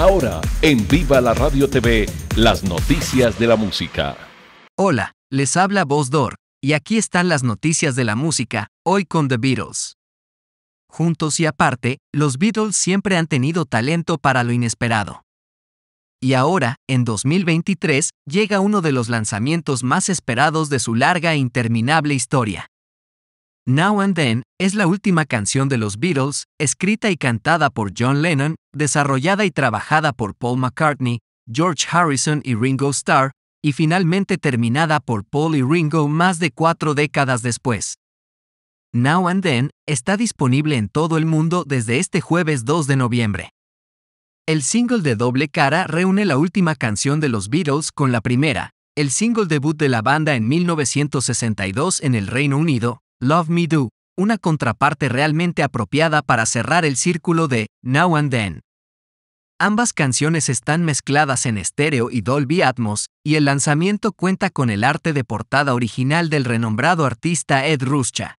Ahora, en Viva la Radio TV, las noticias de la música. Hola, les habla Voz Dor, y aquí están las noticias de la música, hoy con The Beatles. Juntos y aparte, los Beatles siempre han tenido talento para lo inesperado. Y ahora, en 2023, llega uno de los lanzamientos más esperados de su larga e interminable historia. Now and Then es la última canción de los Beatles, escrita y cantada por John Lennon, desarrollada y trabajada por Paul McCartney, George Harrison y Ringo Starr, y finalmente terminada por Paul y Ringo más de cuatro décadas después. Now and Then está disponible en todo el mundo desde este jueves 2 de noviembre. El single de doble cara reúne la última canción de los Beatles con la primera, el single debut de la banda en 1962 en el Reino Unido, Love Me Do, una contraparte realmente apropiada para cerrar el círculo de Now and Then. Ambas canciones están mezcladas en estéreo y Dolby Atmos, y el lanzamiento cuenta con el arte de portada original del renombrado artista Ed Ruscha.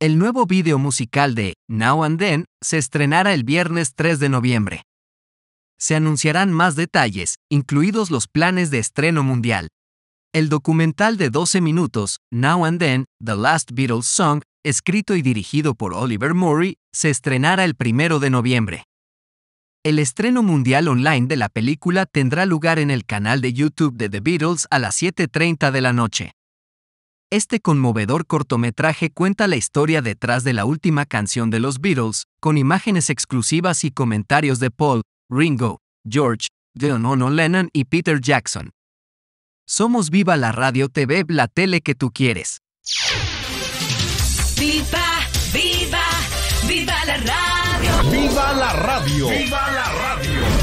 El nuevo vídeo musical de Now and Then se estrenará el viernes 3 de noviembre. Se anunciarán más detalles, incluidos los planes de estreno mundial, el documental de 12 minutos, Now and Then, The Last Beatles Song, escrito y dirigido por Oliver Murray, se estrenará el 1 de noviembre. El estreno mundial online de la película tendrá lugar en el canal de YouTube de The Beatles a las 7.30 de la noche. Este conmovedor cortometraje cuenta la historia detrás de la última canción de los Beatles, con imágenes exclusivas y comentarios de Paul, Ringo, George, John Lennon y Peter Jackson, somos Viva la Radio TV, la tele que tú quieres. Viva, viva, viva la radio. Viva la radio. Viva la radio.